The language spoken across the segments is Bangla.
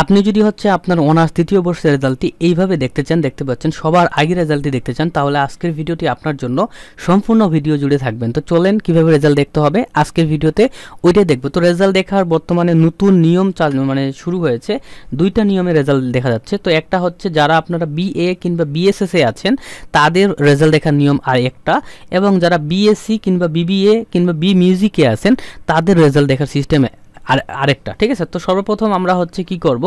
আপনি যদি হচ্ছে আপনার অনার্স তৃতীয় বর্ষের রেজাল্টটি এইভাবে দেখতে চান দেখতে পাচ্ছেন সবার আগে রেজাল্টটি দেখতে চান তাহলে আজকের ভিডিওটি আপনার জন্য সম্পূর্ণ ভিডিও জুড়ে থাকবেন তো চলেন কিভাবে রেজাল্ট দেখতে হবে আজকের ভিডিওতে ওইটাই দেখবো তো রেজাল্ট দেখার বর্তমানে নতুন নিয়ম চাল মানে শুরু হয়েছে দুইটা নিয়মে রেজাল্ট দেখা যাচ্ছে তো একটা হচ্ছে যারা আপনারা বিএ কিংবা বিএসএসএ আছেন তাদের রেজাল্ট দেখার নিয়ম আর একটা এবং যারা বিএসসি কিংবা বিবিএ কিংবা বি মিউজিকে আছেন তাদের রেজাল্ট দেখার সিস্টেমে আর আরেকটা ঠিক আছে তো সর্বপ্রথম আমরা হচ্ছে কি করব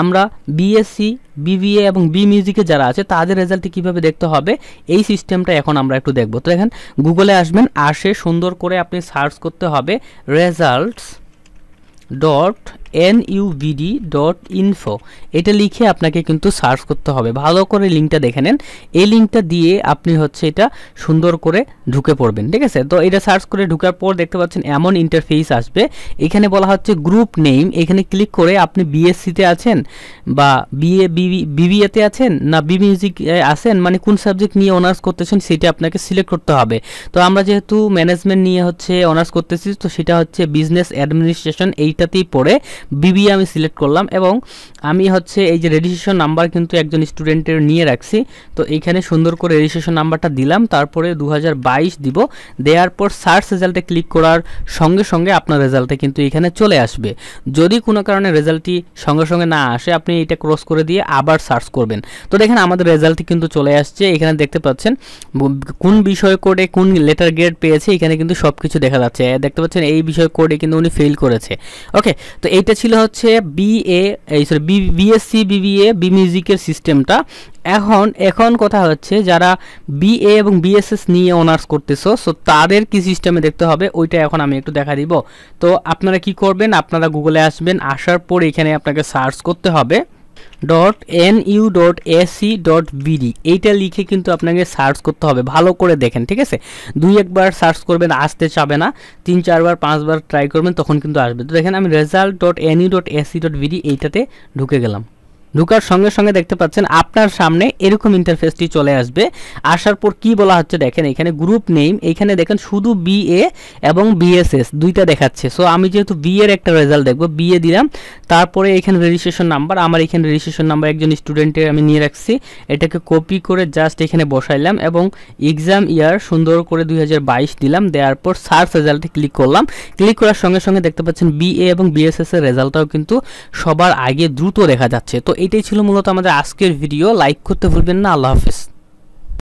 আমরা বিএসসি বিবিএ এবং বি মিউজিকে যারা আছে তাদের রেজাল্টটি কীভাবে দেখতে হবে এই সিস্টেমটা এখন আমরা একটু দেখব তো দেখেন গুগলে আসবেন আসে সুন্দর করে আপনি সার্চ করতে হবে results dot N UBD dot info এটা লিখে আপনাকে কিন্তু সার্চ করতে হবে ভালো করে লিঙ্কটা দেখে নেন এই লিঙ্কটা দিয়ে আপনি হচ্ছে এটা সুন্দর করে ঢুকে পড়বেন ঠিক আছে তো এটা সার্চ করে ঢুকার পর দেখতে পাচ্ছেন এমন ইন্টারফেস আসবে এখানে বলা হচ্ছে গ্রুপ নেম এখানে ক্লিক করে আপনি বিএসসিতে আছেন বা বিএ বিবিএতে আছেন না বি মিউজিক আছেন মানে কোন সাবজেক্ট নিয়ে অনার্স করতেছেন সেটা আপনাকে সিলেক্ট করতে হবে তো আমরা যেহেতু ম্যানেজমেন্ট নিয়ে হচ্ছে অনার্স করতেছি তো সেটা হচ্ছে বিজনেস অ্যাডমিনিস্ট্রেশন এইটাতেই পড়ে বিবি আমি সিলেক্ট করলাম এবং আমি হচ্ছে এই যে রেজিস্ট্রেশন নাম্বার কিন্তু একজন স্টুডেন্টের নিয়ে রাখছি তো এইখানে সুন্দর করে রেজিস্ট্রেশন নাম্বারটা দিলাম তারপরে দু হাজার দিব দেওয়ার পর সার্চ রেজাল্টে ক্লিক করার সঙ্গে সঙ্গে আপনার রেজাল্টে কিন্তু এখানে চলে আসবে যদি কোনো কারণে রেজাল্টটি সঙ্গে সঙ্গে না আসে আপনি এটা ক্রস করে দিয়ে আবার সার্চ করবেন তো দেখেন আমাদের রেজাল্টটি কিন্তু চলে আসছে এখানে দেখতে পাচ্ছেন কোন বিষয় কোডে কোন লেটার গ্রেড পেয়েছে এখানে কিন্তু সব কিছু দেখা যাচ্ছে দেখতে পাচ্ছেন এই বিষয় কোডে কিন্তু উনি ফেল করেছে ওকে তো এই এটা ছিল হচ্ছে বিএ এই sorry B BSc BBA B মিউজিকের সিস্টেমটা এখন এখন কথা হচ্ছে যারা বিএ এবং বিএসএস নিয়ে অনার্স করতেছো সো তাদের কি সিস্টেমে দেখতে হবে ওইটা এখন আমি একটু দেখা দিব তো আপনারা কি করবেন আপনারা গুগলে আসবেন আসার পর এখানে আপনাকে সার্চ করতে হবে dot N U dot AC dot BD এইটা লিখে কিন্তু আপনাকে সার্চ করতে হবে ভালো করে দেখেন ঠিক আছে দুই একবার সার্চ করবেন আসতে চাবে না তিন চারবার পাঁচবার ট্রাই করবেন তখন কিন্তু আসবে তো দেখেন আমি result dot N U dot AC dot BD এইটাতে ঢুকে গেলাম ঢুকার সঙ্গে সঙ্গে দেখতে পাচ্ছেন আপনার সামনে এরকম ইন্টারফেসটি চলে আসবে আসার পর কি বলা হচ্ছে দেখেন এখানে গ্রুপ নেম এখানে দেখেন শুধু বিএ এবং বিএসএস দুইটা দেখাচ্ছে সো আমি যেহেতু বি এর একটা রেজাল্ট দেখব বিএ দিলাম তারপরে এখানে রেজিস্ট্রেশন নাম্বার আমার এখানে রেজিস্ট্রেশন নাম্বার একজন স্টুডেন্টের আমি নিয়ে রাখছি এটাকে কপি করে জাস্ট এখানে বসাইলাম এবং এক্সাম ইয়ার সুন্দর করে দুই দিলাম দেওয়ার পর সার্চ রেজাল্টে ক্লিক করলাম ক্লিক করার সঙ্গে সঙ্গে দেখতে পাচ্ছেন বিএ এবং বিএসএস এর রেজাল্টটাও কিন্তু সবার আগে দ্রুত দেখা যাচ্ছে তো এটাই ছিল মূলত আমাদের আজকের ভিডিও লাইক করতে ভুলবেন না আল্লাহ হাফিজ